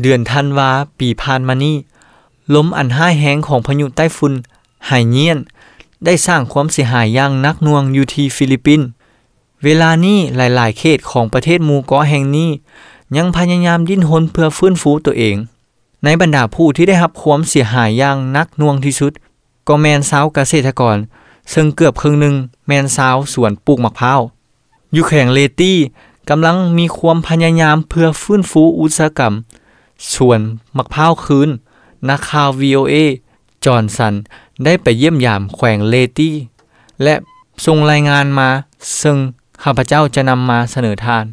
เดือนธันวาปีผ่านมานี้ลมอันห้าแห้งของพายุใต้ฝุ่นหายเงียน ได้สร้างความเสียหายอย่างนักน่วงอยู่ที่ฟิลิปปินส์เวลานี้หลายๆ เขตของประเทศมูเกาะแห่งนี้ ยังพยายามดิ้นหนเพื่อฟื้นฟูตัวเอง ในบรรดาผู้ที่ได้รับความเสียหายอย่างนักน่วงที่สุด ก็แมนสาวเกษตรกร ซึ่งเกือบครึ่งหนึ่งแมนสาวสวนปลูกมะพร้าว อยู่แข่งเลตี้กำลังมีความพยายามเพื่อฟื้นฟูอุตสาหกรรมชวนมักพ้าวคืนนักข่าว VOA จอห์นสันได้ไปเยี่ยมยามแขวงเลตี้ และทรงรายงานมา ซึ่งข้าพเจ้าจะนำมาเสนอทาน